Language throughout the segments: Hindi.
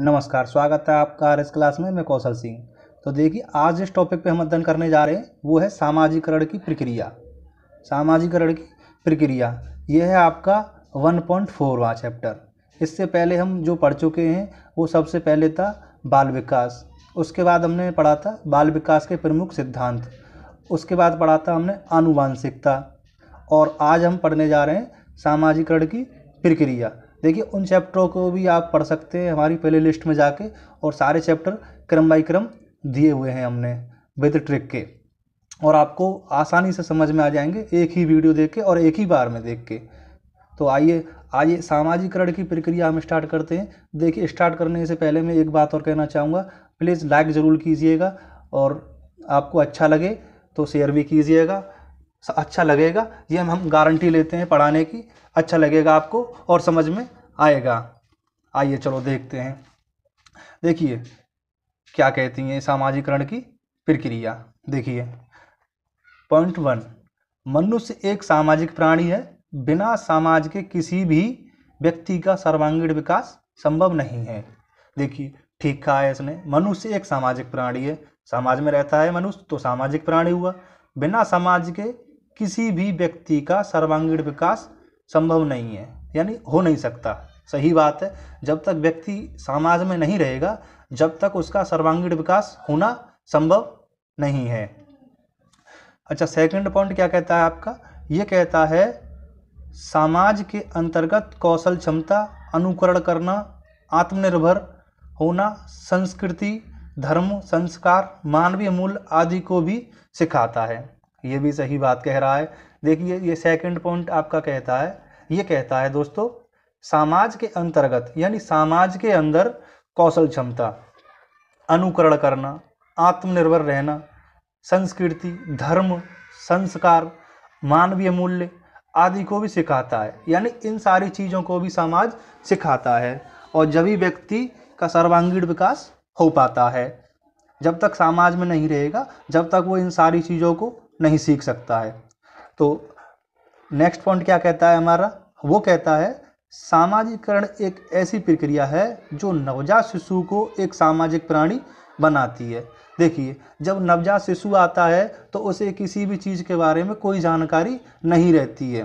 नमस्कार स्वागत है आपका आर क्लास में मैं कौशल सिंह तो देखिए आज जिस टॉपिक पे हम अध्ययन करने जा रहे हैं वो है सामाजिकरण की प्रक्रिया सामाजिकरण की प्रक्रिया यह है आपका वन पॉइंट फोरवा चैप्टर इससे पहले हम जो पढ़ चुके हैं वो सबसे पहले था बाल विकास उसके बाद हमने पढ़ा था बाल विकास के प्रमुख सिद्धांत उसके बाद पढ़ा था हमने आनुवांशिकता और आज हम पढ़ने जा रहे हैं सामाजिकरण की प्रक्रिया देखिए उन चैप्टरों को भी आप पढ़ सकते हैं हमारी प्ले लिस्ट में जाके और सारे चैप्टर क्रम बाई क्रम दिए हुए हैं हमने विद ट्रिक के और आपको आसानी से समझ में आ जाएंगे एक ही वीडियो देख के और एक ही बार में देख के तो आइए आइए सामाजिकरण की प्रक्रिया हम स्टार्ट करते हैं देखिए स्टार्ट करने से पहले मैं एक बात और कहना चाहूँगा प्लीज़ लाइक ज़रूर कीजिएगा और आपको अच्छा लगे तो शेयर भी कीजिएगा अच्छा लगेगा ये हम हम गारंटी लेते हैं पढ़ाने की अच्छा लगेगा आपको और समझ में आएगा आइए चलो देखते हैं देखिए क्या कहती हैं सामाजिकरण की प्रक्रिया देखिए पॉइंट वन मनुष्य एक सामाजिक प्राणी है बिना समाज के किसी भी व्यक्ति का सर्वांगीण विकास संभव नहीं है देखिए ठीक कहा है इसने मनुष्य एक सामाजिक प्राणी है समाज में रहता है मनुष्य तो सामाजिक प्राणी हुआ बिना समाज के किसी भी व्यक्ति का सर्वांगीण विकास संभव नहीं है यानी हो नहीं सकता सही बात है जब तक व्यक्ति समाज में नहीं रहेगा जब तक उसका सर्वांगीण विकास होना संभव नहीं है अच्छा सेकंड पॉइंट क्या कहता है आपका ये कहता है समाज के अंतर्गत कौशल क्षमता अनुकरण करना आत्मनिर्भर होना संस्कृति धर्म संस्कार मानवीय मूल्य आदि को भी सिखाता है ये भी सही बात कह रहा है देखिए ये सेकंड पॉइंट आपका कहता है ये कहता है दोस्तों समाज के अंतर्गत यानी समाज के अंदर कौशल क्षमता अनुकरण करना आत्मनिर्भर रहना संस्कृति धर्म संस्कार मानवीय मूल्य आदि को भी सिखाता है यानी इन सारी चीज़ों को भी समाज सिखाता है और जब ही व्यक्ति का सर्वांगीण विकास हो पाता है जब तक समाज में नहीं रहेगा जब तक वो इन सारी चीज़ों को नहीं सीख सकता है तो नेक्स्ट पॉइंट क्या कहता है हमारा वो कहता है सामाजिकरण एक ऐसी प्रक्रिया है जो नवजात शिशु को एक सामाजिक प्राणी बनाती है देखिए जब नवजात शिशु आता है तो उसे किसी भी चीज़ के बारे में कोई जानकारी नहीं रहती है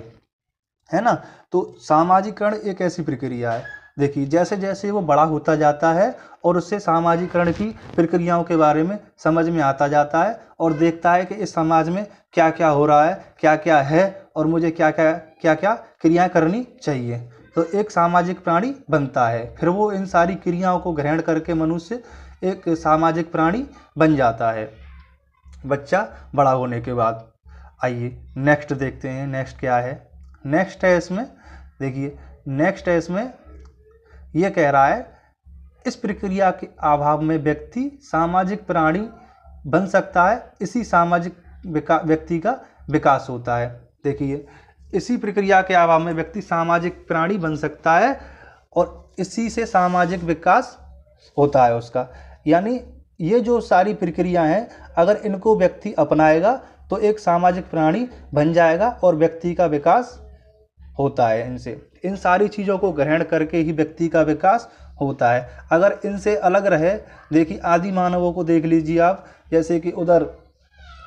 है ना तो सामाजिकरण एक ऐसी प्रक्रिया है देखिए जैसे जैसे वो बड़ा होता जाता है और उससे सामाजिकरण की प्रक्रियाओं के बारे में समझ में आता जाता है और देखता है कि इस समाज में क्या क्या हो रहा है क्या क्या है और मुझे क्या क्या क्या क्या क्रियाएँ करनी चाहिए तो एक सामाजिक प्राणी बनता है फिर वो इन सारी क्रियाओं को ग्रहण करके मनुष्य एक सामाजिक प्राणी बन जाता है बच्चा बड़ा होने के बाद आइए नेक्स्ट देखते हैं नेक्स्ट क्या है नेक्स्ट है इसमें देखिए नेक्स्ट है इसमें ये कह रहा है इस प्रक्रिया के अभाव में व्यक्ति सामाजिक प्राणी बन सकता है इसी सामाजिक व्यक्ति का विकास होता है देखिए इसी प्रक्रिया के अभाव में व्यक्ति सामाजिक प्राणी बन सकता है और इसी से सामाजिक विकास होता है उसका यानी ये जो सारी प्रक्रिया हैं अगर इनको व्यक्ति अपनाएगा तो एक सामाजिक प्राणी बन जाएगा और व्यक्ति का विकास होता है इनसे इन सारी चीज़ों को ग्रहण करके ही व्यक्ति का विकास होता है अगर इनसे अलग रहे देखिए आदि मानवों को देख लीजिए आप जैसे कि उधर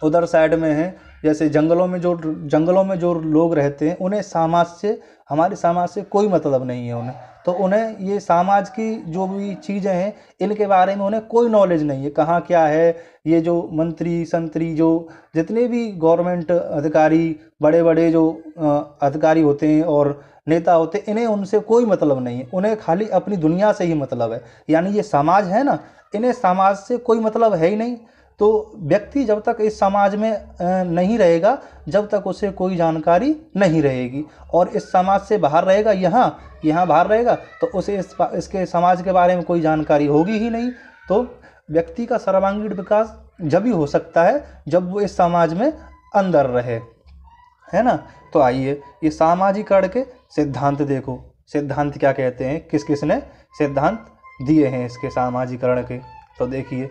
उधर साइड में है जैसे जंगलों में जो जंगलों में जो लोग रहते हैं उन्हें समाज से हमारे समाज से कोई मतलब नहीं है उन्हें तो उन्हें ये समाज की जो भी चीज़ें हैं इनके बारे में उन्हें कोई नॉलेज नहीं है कहाँ क्या है ये जो मंत्री संतरी जो जितने भी गवर्नमेंट अधिकारी बड़े बड़े जो अधिकारी होते हैं और नेता होते हैं इन्हें उनसे कोई मतलब नहीं है उन्हें खाली अपनी दुनिया से ही मतलब है यानी ये समाज है ना इन्हें समाज से कोई मतलब है ही नहीं तो व्यक्ति जब तक इस समाज में नहीं रहेगा जब तक उसे कोई जानकारी नहीं रहेगी और इस समाज से बाहर रहेगा यहाँ यहाँ बाहर रहेगा तो उसे इस इसके समाज के बारे में कोई जानकारी होगी ही नहीं तो व्यक्ति का सर्वांगीण विकास जब ही हो सकता है जब वो इस समाज में अंदर रहे है ना तो आइए ये सामाजिकरण के सिद्धांत देखो सिद्धांत क्या कहते हैं किस किस ने सिद्धांत दिए हैं इसके सामाजिकरण के तो देखिए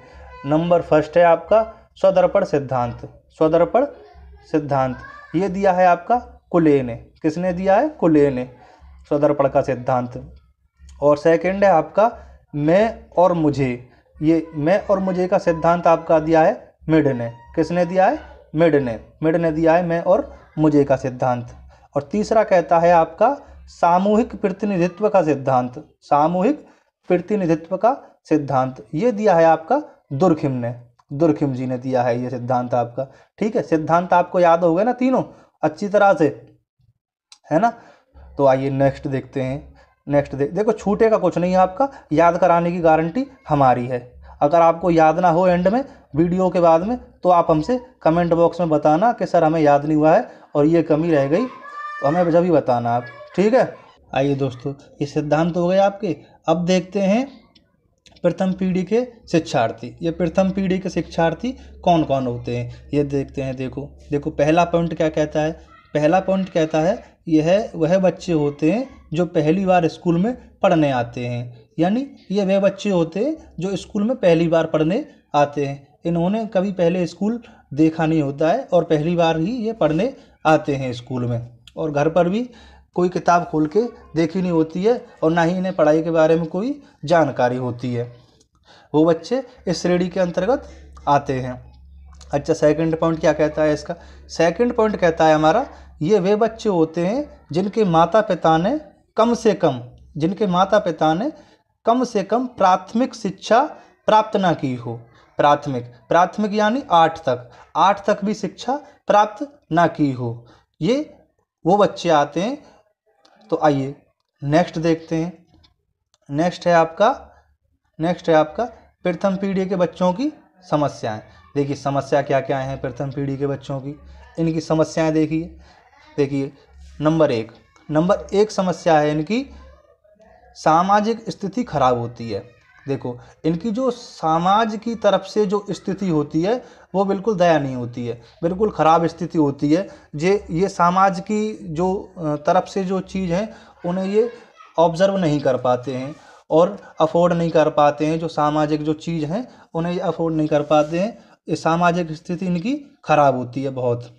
नंबर फर्स्ट है आपका स्वदर्पण सिद्धांत स्वदर्पण सिद्धांत ये दिया है आपका कुले ने किसने दिया है कुले ने स्वदर्पण का सिद्धांत और सेकंड है आपका मैं और मुझे ये मैं और मुझे का सिद्धांत आपका दिया है मिड ने किसने दिया है मिड ने मिड ने दिया है मैं और मुझे का सिद्धांत और तीसरा कहता है आपका सामूहिक प्रतिनिधित्व का सिद्धांत सामूहिक प्रतिनिधित्व का सिद्धांत ये दिया है आपका दुर्खिम ने दुर्खिम जी ने दिया है ये सिद्धांत आपका ठीक है सिद्धांत आपको याद हो गए ना तीनों अच्छी तरह से है ना तो आइए नेक्स्ट देखते हैं नेक्स्ट दे, देखो छूटे का कुछ नहीं है आपका याद कराने की गारंटी हमारी है अगर आपको याद ना हो एंड में वीडियो के बाद में तो आप हमसे कमेंट बॉक्स में बताना कि सर हमें याद नहीं हुआ है और ये कमी रह गई तो हमें जब ही बताना आप ठीक है आइए दोस्तों ये सिद्धांत हो गए आपके अब देखते हैं प्रथम पीढ़ी के शिक्षार्थी ये प्रथम पीढ़ी के शिक्षार्थी कौन कौन होते हैं ये देखते हैं देखो देखो पहला पॉइंट क्या कहता है पहला पॉइंट कहता है यह वह बच्चे होते हैं जो पहली बार स्कूल में पढ़ने आते हैं यानी ये वह बच्चे होते हैं जो स्कूल में पहली बार पढ़ने आते हैं इन्होंने कभी पहले स्कूल देखा नहीं होता है और पहली बार ही ये पढ़ने आते हैं स्कूल में और घर पर भी कोई किताब खोल के देखी नहीं होती है और ना ही इन्हें पढ़ाई के बारे में कोई जानकारी होती है वो बच्चे इस श्रेणी के अंतर्गत आते हैं अच्छा सेकंड पॉइंट क्या कहता है इसका सेकंड पॉइंट कहता है हमारा ये वे बच्चे होते हैं जिनके माता पिता ने कम से कम जिनके माता पिता ने कम से कम प्राथमिक शिक्षा प्राप्त ना की हो प्राथमिक प्राथमिक यानी आठ तक आठ तक भी शिक्षा प्राप्त ना की हो ये वो बच्चे आते हैं तो आइए नेक्स्ट देखते हैं नेक्स्ट है आपका नेक्स्ट है आपका प्रथम पीढ़ी के बच्चों की समस्याएं देखिए समस्या क्या क्या है प्रथम पीढ़ी के बच्चों की इनकी समस्याएं देखिए देखिए नंबर एक नंबर एक समस्या है इनकी सामाजिक स्थिति खराब होती है देखो इनकी जो समाज की तरफ से जो स्थिति होती है वो बिल्कुल दया नहीं होती है बिल्कुल ख़राब स्थिति होती है जे ये समाज की जो तरफ से जो चीज़ है उन्हें ये ऑब्ज़र्व नहीं कर पाते हैं और अफोर्ड नहीं कर पाते हैं जो सामाजिक जो चीज़ हैं उन्हें ये अफोर्ड नहीं कर पाते हैं ये सामाजिक स्थिति इनकी ख़राब होती है बहुत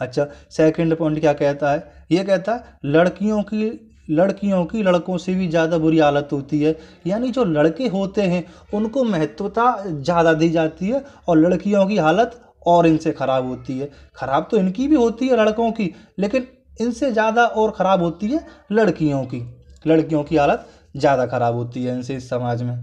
अच्छा सेकंड पॉइंट क्या कहता है ये कहता है लड़कियों की लड़कियों की लड़कों से भी ज़्यादा बुरी हालत होती है यानी जो लड़के होते हैं उनको महत्वता ज़्यादा दी जाती है और लड़कियों की हालत और इनसे ख़राब होती है ख़राब तो इनकी भी होती है लड़कों की लेकिन इनसे ज़्यादा और ख़राब होती है लड़कियों की लड़कियों की हालत ज़्यादा ख़राब होती है इनसे इस समाज में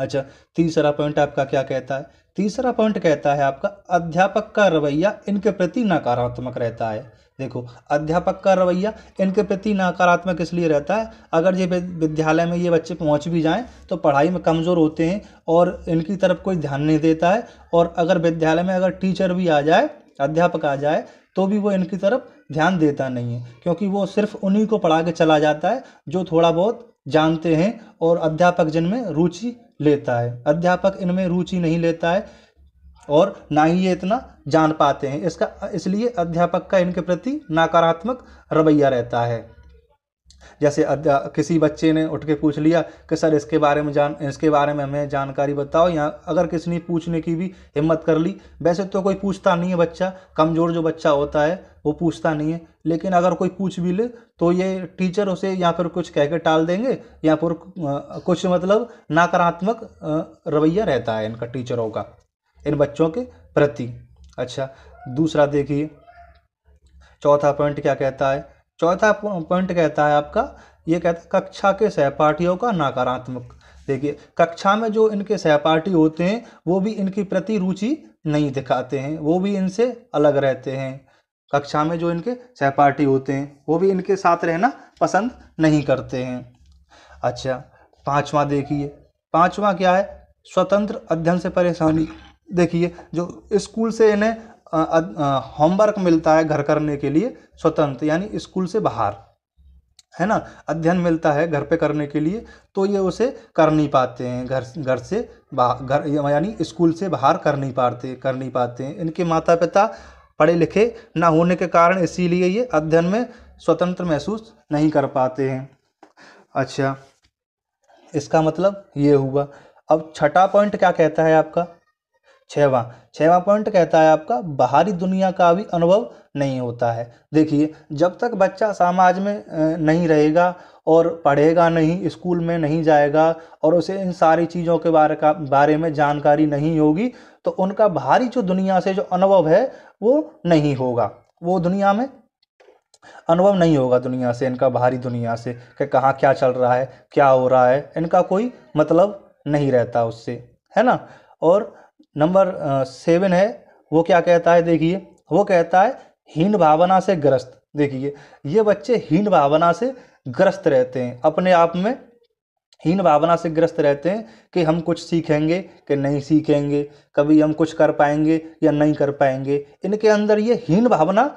अच्छा तीसरा पॉइंट आपका क्या कहता है तीसरा पॉइंट कहता है आपका अध्यापक का रवैया इनके प्रति नकारात्मक रहता है देखो अध्यापक का रवैया इनके प्रति नकारात्मक इसलिए रहता है अगर ये विद्यालय में ये बच्चे पहुंच भी जाएं तो पढ़ाई में कमज़ोर होते हैं और इनकी तरफ कोई ध्यान नहीं देता है और अगर विद्यालय में अगर टीचर भी आ जाए अध्यापक आ जाए तो भी वो इनकी तरफ ध्यान देता नहीं है क्योंकि वो सिर्फ उन्हीं को पढ़ा के चला जाता है जो थोड़ा बहुत जानते हैं और अध्यापक जिनमें रुचि लेता है अध्यापक इनमें रुचि नहीं लेता है और ना ही ये इतना जान पाते हैं इसका इसलिए अध्यापक का इनके प्रति नकारात्मक रवैया रहता है जैसे किसी बच्चे ने उठ के पूछ लिया कि सर इसके बारे में जान इसके बारे में हमें जानकारी बताओ या अगर किसी ने पूछने की भी हिम्मत कर ली वैसे तो कोई पूछता नहीं है बच्चा कमज़ोर जो बच्चा होता है वो पूछता नहीं है लेकिन अगर कोई पूछ भी ले तो ये टीचर उसे या फिर कुछ कह के टाल देंगे या फिर कुछ मतलब नकारात्मक रवैया रहता है इनका टीचरों का इन बच्चों के प्रति अच्छा दूसरा देखिए चौथा पॉइंट क्या कहता है चौथा पॉइंट कहता है आपका ये कहता है कक्षा के सहपाठियों का नकारात्मक देखिए कक्षा में जो इनके सहपाठी होते हैं वो भी इनके प्रति रुचि नहीं दिखाते हैं वो भी इनसे अलग रहते हैं कक्षा में जो इनके सहपाठी होते हैं वो भी इनके साथ रहना पसंद नहीं करते हैं अच्छा पांचवा देखिए पांचवा क्या है स्वतंत्र अध्ययन से परेशानी देखिए जो स्कूल से इन्हें होमवर्क मिलता है घर करने के लिए स्वतंत्र यानी स्कूल से बाहर है ना अध्ययन मिलता है घर पे करने के लिए तो ये उसे कर नहीं पाते हैं घर घर से बाहर घर यानी स्कूल से बाहर कर नहीं पाते कर नहीं पाते हैं इनके माता पिता पढ़े लिखे ना होने के कारण इसीलिए ये अध्ययन में स्वतंत्र महसूस नहीं कर पाते हैं अच्छा इसका मतलब ये हुआ अब छठा पॉइंट क्या कहता है आपका छवा छवा पॉइंट कहता है आपका बाहरी दुनिया का भी अनुभव नहीं होता है देखिए जब तक बच्चा समाज में नहीं रहेगा और पढ़ेगा नहीं स्कूल में नहीं जाएगा और उसे इन सारी चीज़ों के बारे का बारे में जानकारी नहीं होगी तो उनका बाहरी जो दुनिया से जो अनुभव है वो नहीं होगा वो दुनिया में अनुभव नहीं होगा दुनिया से इनका बाहरी दुनिया से कि कहाँ क्या चल रहा है क्या हो रहा है इनका कोई मतलब नहीं रहता उससे है ना और नंबर सेवन है वो क्या कहता है देखिए वो कहता है हीन भावना से ग्रस्त देखिए ये बच्चे हीन भावना से ग्रस्त रहते हैं अपने आप में हीन भावना से ग्रस्त रहते हैं कि हम कुछ सीखेंगे कि नहीं सीखेंगे कभी हम कुछ कर पाएंगे या नहीं कर पाएंगे इनके अंदर ये हीन भावना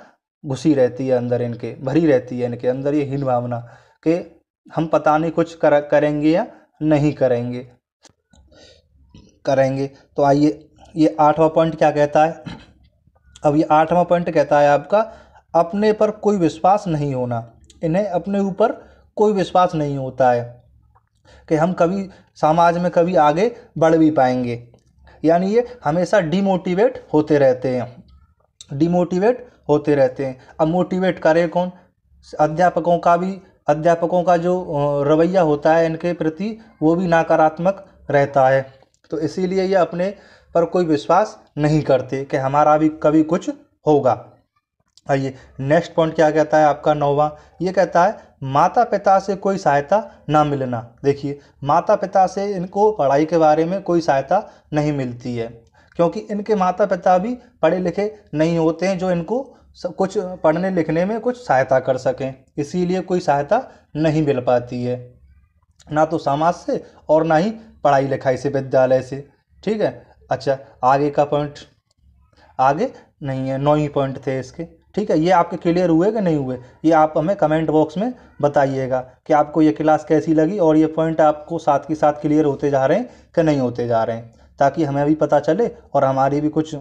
घुसी रहती है अंदर इनके भरी रहती है इनके अंदर ये हीन भावना कि हम पता नहीं कुछ कर करेंगे या नहीं करेंगे करेंगे तो आइए ये आठवां पॉइंट क्या कहता है अब ये आठवां पॉइंट कहता है आपका अपने पर कोई विश्वास नहीं होना इन्हें अपने ऊपर कोई विश्वास नहीं होता है कि हम कभी समाज में कभी आगे बढ़ भी पाएंगे यानी ये हमेशा डिमोटिवेट होते रहते हैं डिमोटिवेट होते रहते हैं अब मोटिवेट करे कौन अध्यापकों का भी अध्यापकों का जो रवैया होता है इनके प्रति वो भी नकारात्मक रहता है तो इसीलिए ये अपने पर कोई विश्वास नहीं करते कि हमारा भी कभी कुछ होगा आइए नेक्स्ट पॉइंट क्या कहता है आपका नौवा ये कहता है माता पिता से कोई सहायता ना मिलना देखिए माता पिता से इनको पढ़ाई के बारे में कोई सहायता नहीं मिलती है क्योंकि इनके माता पिता भी पढ़े लिखे नहीं होते हैं जो इनको कुछ पढ़ने लिखने में कुछ सहायता कर सकें इसीलिए कोई सहायता नहीं मिल पाती है ना तो समाज से और ना ही पढ़ाई लिखाई से विद्यालय से ठीक है अच्छा आगे का पॉइंट आगे नहीं है नौ ही पॉइंट थे इसके ठीक है ये आपके क्लियर हुए कि नहीं हुए ये आप हमें कमेंट बॉक्स में बताइएगा कि आपको ये क्लास कैसी लगी और ये पॉइंट आपको साथ के साथ क्लियर होते जा रहे हैं कि नहीं होते जा रहे हैं ताकि हमें भी पता चले और हमारी भी कुछ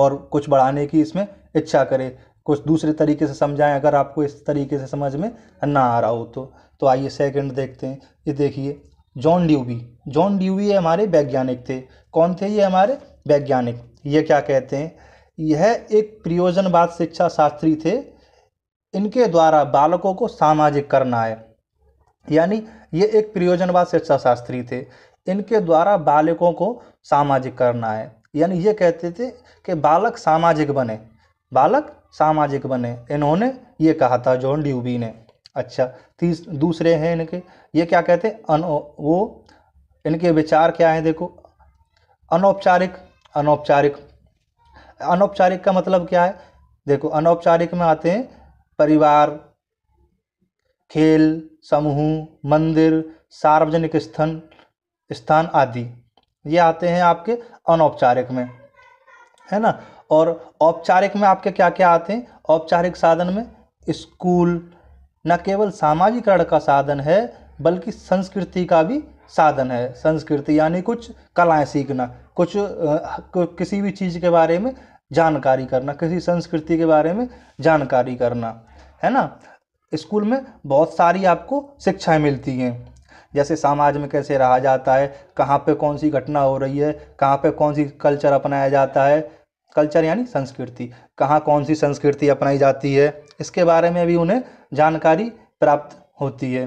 और कुछ बढ़ाने की इसमें इच्छा करे कुछ दूसरे तरीके से समझाएं अगर आपको इस तरीके से समझ में ना आ रहा हो तो तो आइए सेकंड देखते हैं ये देखिए जॉन ड्यूबी जॉन ड्यूबी ये हमारे वैज्ञानिक थे कौन थे ये हमारे वैज्ञानिक ये क्या कहते हैं यह एक प्रयोजनवाद शिक्षा शास्त्री थे इनके द्वारा बालकों को सामाजिक करना है यानी ये एक प्रयोजनवाद शिक्षा शास्त्री थे इनके द्वारा बालकों को सामाजिक करना है यानी ये कहते थे कि बालक सामाजिक बने बालक सामाजिक बने इन्होंने ये कहा था जॉन ड्यूबी ने अच्छा तीस दूसरे हैं इनके ये क्या कहते हैं वो इनके विचार क्या हैं देखो अनौपचारिक अनौपचारिक अनौपचारिक का मतलब क्या है देखो अनौपचारिक में आते हैं परिवार खेल समूह मंदिर सार्वजनिक स्थान स्थान आदि ये आते हैं आपके अनौपचारिक में है ना और औपचारिक में आपके क्या क्या आते हैं औपचारिक साधन में स्कूल न केवल सामाजिकरण का साधन है बल्कि संस्कृति का भी साधन है संस्कृति यानी कुछ कलाएं सीखना कुछ किसी भी चीज़ के बारे में जानकारी करना किसी संस्कृति के बारे में जानकारी करना है ना स्कूल में बहुत सारी आपको शिक्षाएं मिलती हैं जैसे समाज में कैसे रहा जाता है कहाँ पे कौन सी घटना हो रही है कहाँ पे कौन सी कल्चर अपनाया जाता है कल्चर यानी संस्कृति कहाँ कौन सी संस्कृति अपनाई जाती है इसके बारे में भी उन्हें जानकारी प्राप्त होती है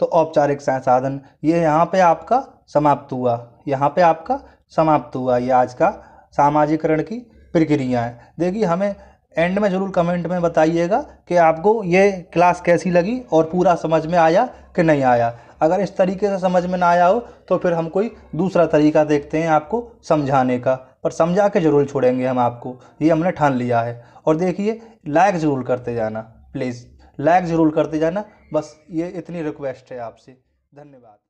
तो औपचारिक संसाधन ये यहाँ पे आपका समाप्त हुआ यहाँ पे आपका समाप्त हुआ ये आज का सामाजिकरण की प्रक्रिया है देखिए हमें एंड में ज़रूर कमेंट में बताइएगा कि आपको ये क्लास कैसी लगी और पूरा समझ में आया कि नहीं आया अगर इस तरीके से समझ में ना आया हो तो फिर हम कोई दूसरा तरीका देखते हैं आपको समझाने का पर समझा के ज़रूर छोड़ेंगे हम आपको ये हमने ठान लिया है और देखिए लाइक ज़रूर करते जाना प्लीज़ लाइक ज़रूर करते जाना बस ये इतनी रिक्वेस्ट है आपसे धन्यवाद